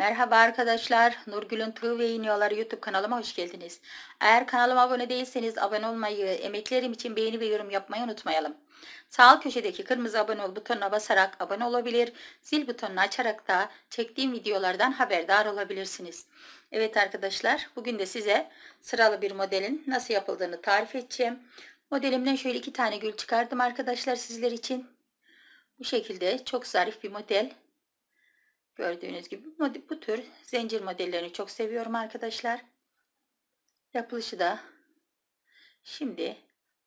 Merhaba arkadaşlar, Nurgül'ün True ve İniyorlar YouTube kanalıma hoş geldiniz. Eğer kanalıma abone değilseniz abone olmayı, emeklerim için beğeni ve yorum yapmayı unutmayalım. Sağ köşedeki kırmızı abone ol butonuna basarak abone olabilir, zil butonunu açarak da çektiğim videolardan haberdar olabilirsiniz. Evet arkadaşlar, bugün de size sıralı bir modelin nasıl yapıldığını tarif edeceğim. Modelimden şöyle iki tane gül çıkardım arkadaşlar sizler için. Bu şekilde çok zarif bir model. Gördüğünüz gibi bu tür zincir modellerini çok seviyorum arkadaşlar. Yapılışı da şimdi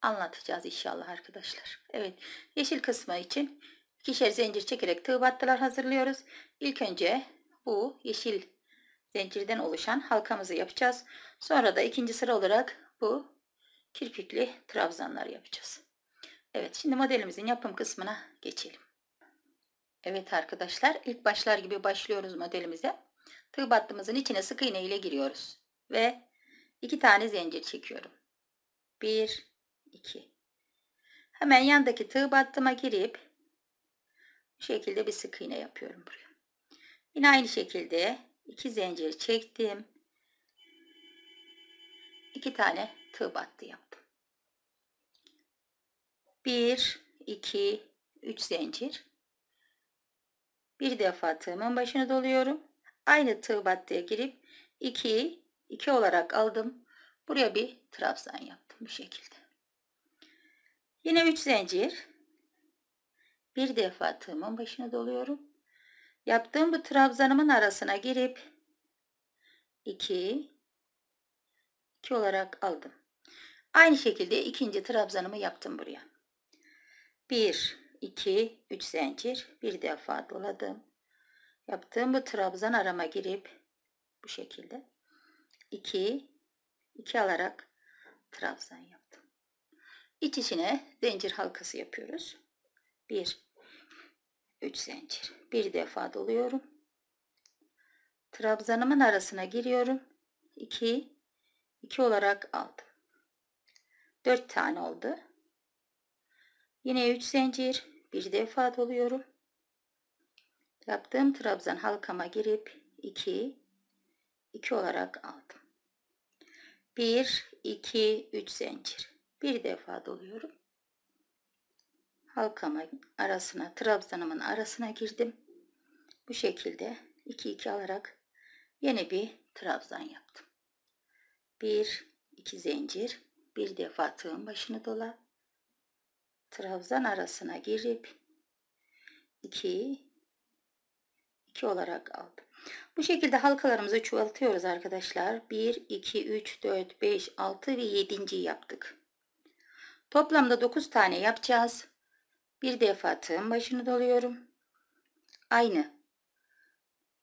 anlatacağız inşallah arkadaşlar. Evet yeşil kısmı için ikişer zincir çekerek tığ battılar hazırlıyoruz. İlk önce bu yeşil zincirden oluşan halkamızı yapacağız. Sonra da ikinci sıra olarak bu kirpikli trabzanlar yapacağız. Evet şimdi modelimizin yapım kısmına geçelim. Evet arkadaşlar ilk başlar gibi başlıyoruz modelimize. Tığ battımızın içine sık iğne ile giriyoruz. Ve iki tane zincir çekiyorum. 1 2 Hemen yandaki tığ battıma girip bu şekilde bir sık iğne yapıyorum buraya. Yine aynı şekilde iki zincir çektim. iki tane tığ battı yaptım. 1 2 3 zincir bir defa tığımın başına doluyorum. Aynı tığ battıya girip 2'yi 2 olarak aldım. Buraya bir trabzan yaptım bu şekilde. Yine 3 zincir. Bir defa tığımın başına doluyorum. Yaptığım bu trabzanımın arasına girip 2 2 olarak aldım. Aynı şekilde ikinci trabzanımı yaptım buraya. 1 2 3 zincir bir defa doladım yaptığım bu trabzan arama girip bu şekilde 2 2 alarak trabzan yaptım İç içine zincir halkası yapıyoruz 1 3 zincir bir defa doluyorum trabzanımın arasına giriyorum 2 2 olarak aldım 4 tane oldu yine 3 zincir bir defa doluyorum. Yaptığım trabzan halkama girip 2 2 olarak aldım. 1 2 3 zincir. Bir defa doluyorum. Halkama arasına, trabzanımın arasına girdim. Bu şekilde 2 2 alarak yeni bir trabzan yaptım. 1 2 zincir. Bir defa tığın başını dola trabzan arasına girip 2 2 olarak aldım. Bu şekilde halkalarımızı çoğaltıyoruz arkadaşlar. 1 2 3 4 5 6 ve 7. yaptık. Toplamda 9 tane yapacağız. Bir defa tığın başını doluyorum. Aynı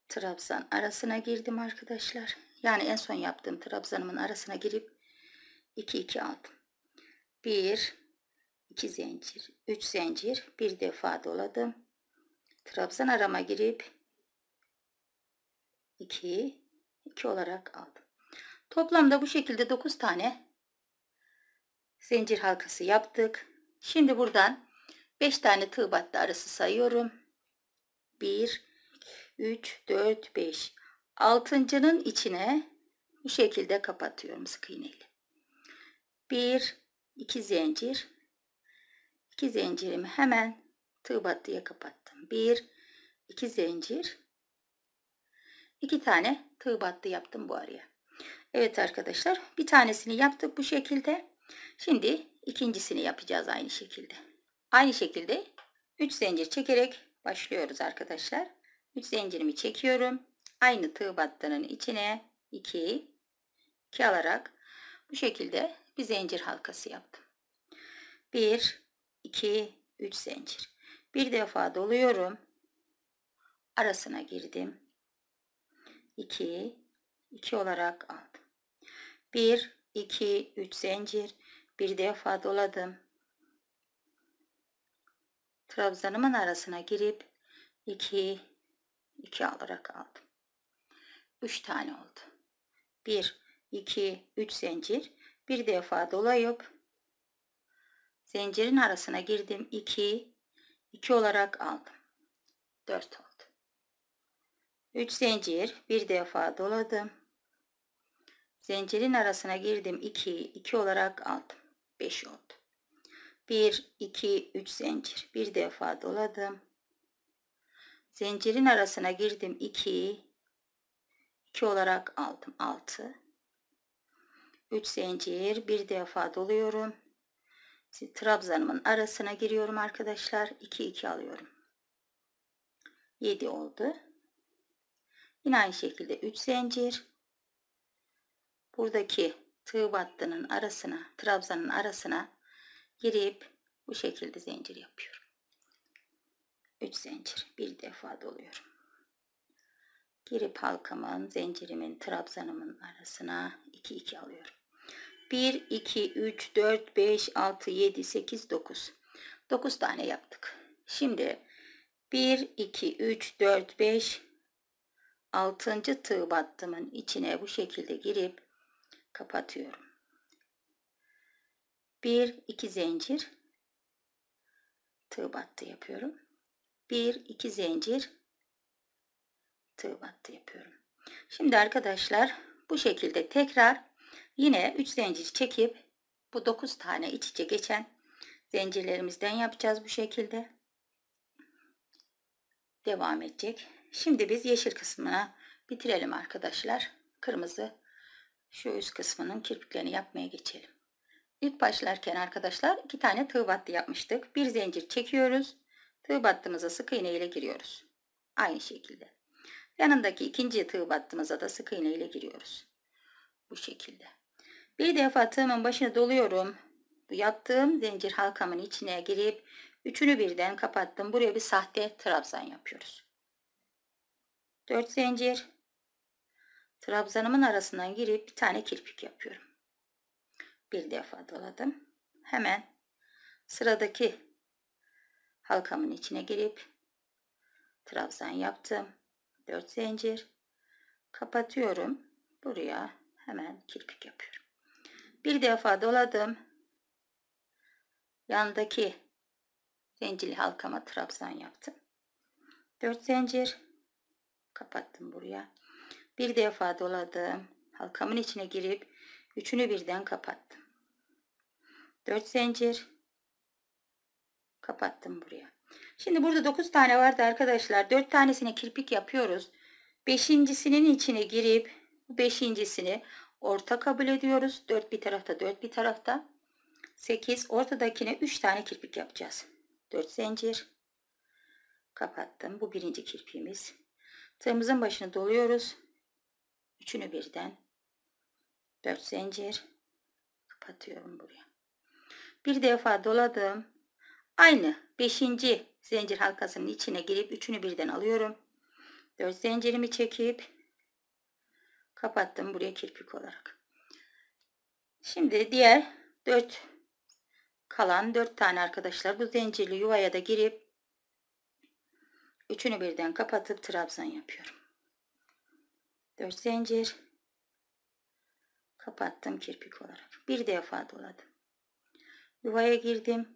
trabzan arasına girdim arkadaşlar. Yani en son yaptığım trabzanımın arasına girip 2 2 aldım. 1 2 zincir 3 zincir bir defa doladım trabzan arama girip 2 2 olarak aldım toplamda bu şekilde 9 tane zincir halkası yaptık şimdi buradan 5 tane tığ battı arası sayıyorum 1 3 4 5 altıncının içine bu şekilde kapatıyorum sık iğneyle 1 2 zincir 2 zincirimi hemen tığ battıya kapattım. 1 2 zincir 2 tane tığ battı yaptım bu araya. Evet arkadaşlar bir tanesini yaptık bu şekilde. Şimdi ikincisini yapacağız aynı şekilde. Aynı şekilde 3 zincir çekerek başlıyoruz arkadaşlar. 3 zincirimi çekiyorum. Aynı tığ battının içine 2 2 alarak bu şekilde bir zincir halkası yaptım. 1 2 3 zincir bir defa doluyorum arasına girdim 2 2 olarak aldım 1 2 3 zincir bir defa doladım trabzanımın arasına girip 2 2 olarak aldım 3 tane oldu 1 2 3 zincir bir defa dolayıp Zincirin arasına girdim. 2 2 olarak aldım. 4 oldu. 3 zincir bir defa doladım. Zincirin arasına girdim. 2 2 olarak aldım. 5 oldu. 1 2 3 zincir bir defa doladım. Zincirin arasına girdim. 2 2 olarak aldım. 6 3 zincir bir defa doluyorum trabzanımın arasına giriyorum arkadaşlar. 2 2 alıyorum. 7 oldu. Yine aynı şekilde 3 zincir. Buradaki tığ battının arasına, trabzanın arasına girip bu şekilde zincir yapıyorum. 3 zincir bir defa doluyorum. Girip halkamın, zincirimin, trabzanımın arasına 2 2 alıyorum. 1, 2, 3, 4, 5, 6, 7, 8, 9. 9 tane yaptık. Şimdi 1, 2, 3, 4, 5, 6. tığ battımın içine bu şekilde girip kapatıyorum. 1, 2 zincir tığ battı yapıyorum. 1, 2 zincir tığ battı yapıyorum. Şimdi arkadaşlar bu şekilde tekrar Yine 3 zincir çekip bu 9 tane iç içe geçen zincirlerimizden yapacağız bu şekilde. Devam edecek. Şimdi biz yeşil kısmına bitirelim arkadaşlar. Kırmızı şu üst kısmının kirpiklerini yapmaya geçelim. İlk başlarken arkadaşlar iki tane tığ battı yapmıştık. Bir zincir çekiyoruz. Tığ battımıza sık iğne ile giriyoruz. Aynı şekilde. Yanındaki ikinci tığ battımıza da sık iğne ile giriyoruz. Bu şekilde. Bir defa tığımın başına doluyorum. yattığım zincir halkamın içine girip üçünü birden kapattım. Buraya bir sahte trabzan yapıyoruz. Dört zincir trabzanımın arasından girip bir tane kirpik yapıyorum. Bir defa doladım. Hemen sıradaki halkamın içine girip trabzan yaptım. Dört zincir kapatıyorum. Buraya hemen kirpik yapıyorum. Bir defa doladım. yanındaki zincirli halkama trabzan yaptım. 4 zincir kapattım buraya. Bir defa doladım. Halkamın içine girip üçünü birden kapattım. 4 zincir kapattım buraya. Şimdi burada 9 tane vardı arkadaşlar. 4 tanesine kirpik yapıyoruz. Beşincisinin içine girip beşincisini Orta kabul ediyoruz. 4 bir tarafta 4 bir tarafta. 8 ortadakine 3 tane kirpik yapacağız. 4 zincir. Kapattım. Bu birinci kirpiğimiz. Tığımızın başını doluyoruz. Üçünü birden. 4 zincir. Kapatıyorum buraya. Bir defa doladım. Aynı 5. zincir halkasının içine girip üçünü birden alıyorum. 4 zincirimi çekip Kapattım buraya kirpik olarak. Şimdi diğer 4 kalan 4 tane arkadaşlar bu zincirli yuvaya da girip üçünü birden kapatıp trabzan yapıyorum. 4 zincir kapattım kirpik olarak. Bir defa doladım. Yuvaya girdim.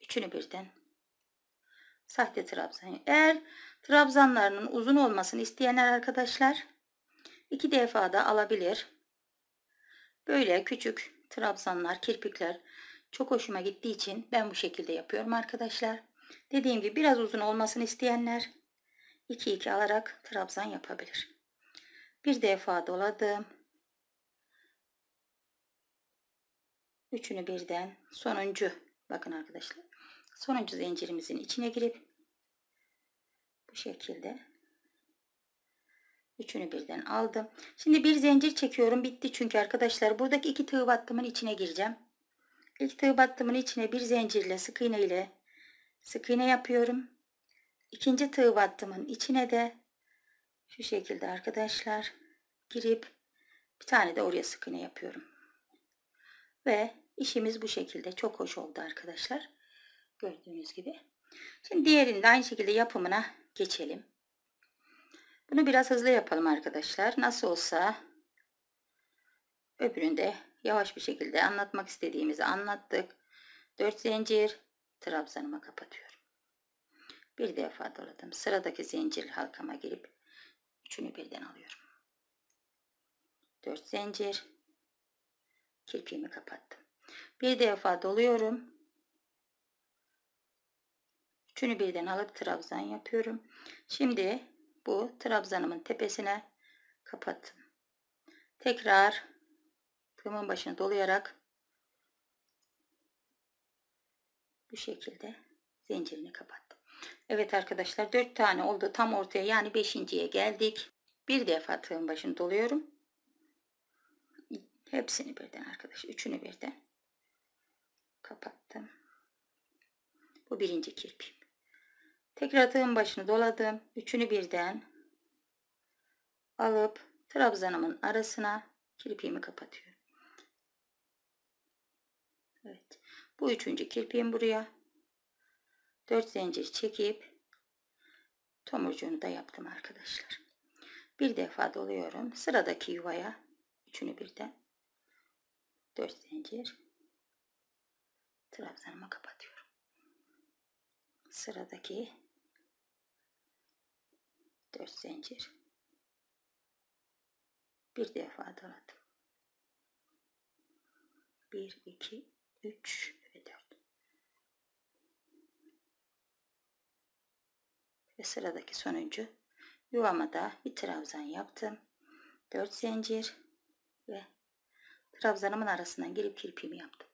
Üçünü birden sahte trabzan. Eğer trabzanlarının uzun olmasını isteyenler arkadaşlar iki defa da alabilir. Böyle küçük trabzanlar, kirpikler çok hoşuma gittiği için ben bu şekilde yapıyorum arkadaşlar. Dediğim gibi biraz uzun olmasını isteyenler 2-2 alarak trabzan yapabilir. Bir defa doladım. Üçünü birden sonuncu bakın arkadaşlar sonuncu zincirimizin içine girip bu şekilde Üçünü birden aldım. Şimdi bir zincir çekiyorum. Bitti çünkü arkadaşlar. Buradaki iki tığ battımın içine gireceğim. İlk tığ battımın içine bir zincirle sık iğne ile sık iğne yapıyorum. İkinci tığ battımın içine de şu şekilde arkadaşlar girip bir tane de oraya sık iğne yapıyorum. Ve işimiz bu şekilde. Çok hoş oldu arkadaşlar. Gördüğünüz gibi. Şimdi diğerini de aynı şekilde yapımına geçelim. Bunu biraz hızlı yapalım arkadaşlar. Nasıl olsa öbüründe yavaş bir şekilde anlatmak istediğimizi anlattık. 4 zincir trabzanımı kapatıyorum. Bir defa doladım. Sıradaki zincir halkama girip üçünü birden alıyorum. 4 zincir kirpiğimi kapattım. Bir defa doluyorum. Üçünü birden alıp trabzan yapıyorum. Şimdi bu trabzanımın tepesine kapattım. Tekrar tığımın başını dolayarak bu şekilde zincirini kapattım. Evet arkadaşlar 4 tane oldu. Tam ortaya yani 5.ye geldik. Bir defa tığın başını doluyorum. Hepsini birden arkadaş. Üçünü birden kapattım. Bu birinci kirpi. Tekrar tığın başını doladım. Üçünü birden alıp trabzanımın arasına kirpiğimi kapatıyorum. Evet. Bu üçüncü kirpiğim buraya. Dört zincir çekip tomurcuğunu da yaptım arkadaşlar. Bir defa doluyorum. Sıradaki yuvaya üçünü birden Dört zincir trabzanıma kapatıyorum. Sıradaki Dört zincir bir defa doladım Bir, iki, üç, ve 4 ve sıradaki sonuncu yuvama da bir trabzan yaptım dört zincir ve trabzanımın arasından girip kirpimi yaptım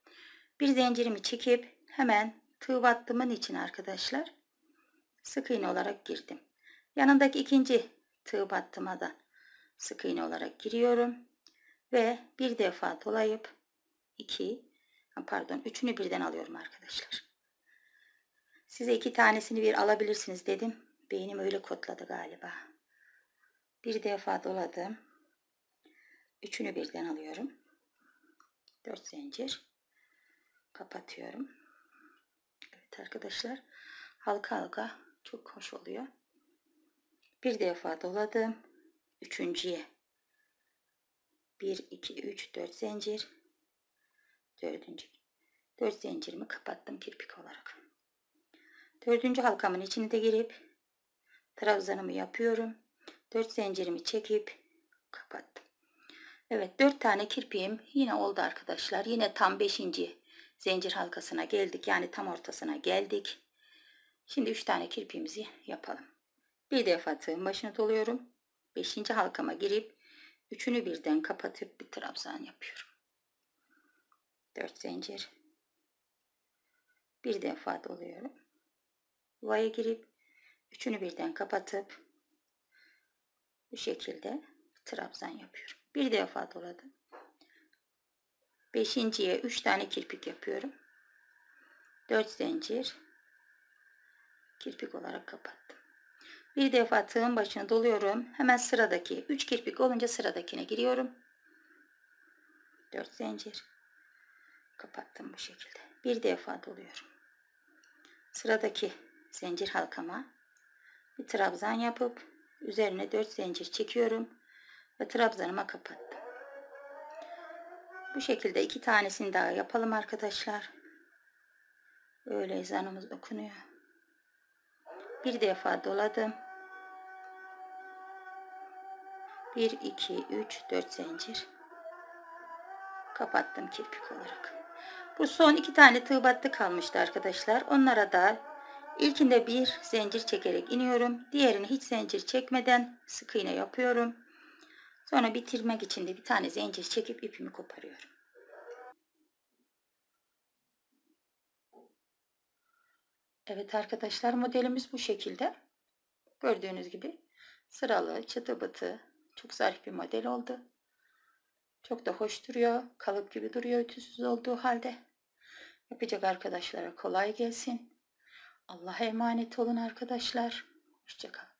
bir zincirimi çekip hemen tığ battımın için arkadaşlar sık iğne olarak girdim Yanındaki ikinci tığ battıma da sık iğne olarak giriyorum. Ve bir defa dolayıp 2 pardon üçünü birden alıyorum arkadaşlar. Size iki tanesini bir alabilirsiniz dedim. Beynim öyle kodladı galiba. Bir defa doladım. Üçünü birden alıyorum. Dört zincir. Kapatıyorum. Evet arkadaşlar. Halka halka çok hoş oluyor bir defa doladım üçüncüye 1 2 3 4 zincir dördüncü 4 zincirimi kapattım kirpik olarak dördüncü halkamın içine de girip trabzanımı yapıyorum 4 zincirimi çekip kapattım Evet 4 tane kirpiğim yine oldu arkadaşlar yine tam 5. zincir halkasına geldik yani tam ortasına geldik şimdi 3 tane kirpiğimizi yapalım defa tığın başına doluyorum. beşinci halkama girip üçünü birden kapatıp bir trabzan yapıyorum. Dört zincir. Bir defa doluyorum. Yuvaya girip üçünü birden kapatıp bu şekilde trabzan yapıyorum. Bir defa doladım. Beşinciye üç tane kirpik yapıyorum. Dört zincir kirpik olarak kapattım. Bir defa tığın başını doluyorum. Hemen sıradaki 3 kirpik olunca sıradakine giriyorum. 4 zincir. Kapattım bu şekilde. Bir defa doluyorum. Sıradaki zincir halkama bir trabzan yapıp üzerine 4 zincir çekiyorum ve trabzanıma kapattım. Bu şekilde iki tanesini daha yapalım arkadaşlar. Öyle ezanımız okunuyor. Bir defa doladım. 1, 2, 3, 4 zincir. Kapattım kirpik olarak. Bu son iki tane tığ battı kalmıştı arkadaşlar. Onlara da ilkinde bir zincir çekerek iniyorum. Diğerini hiç zincir çekmeden sık iğne yapıyorum. Sonra bitirmek için de bir tane zincir çekip ipimi koparıyorum. Evet arkadaşlar modelimiz bu şekilde. Gördüğünüz gibi sıralı, çıtı bıtı, çok zarif bir model oldu. Çok da hoş duruyor. Kalıp gibi duruyor ütüsüz olduğu halde. Yapacak arkadaşlara kolay gelsin. Allah'a emanet olun arkadaşlar. Hoşçakalın.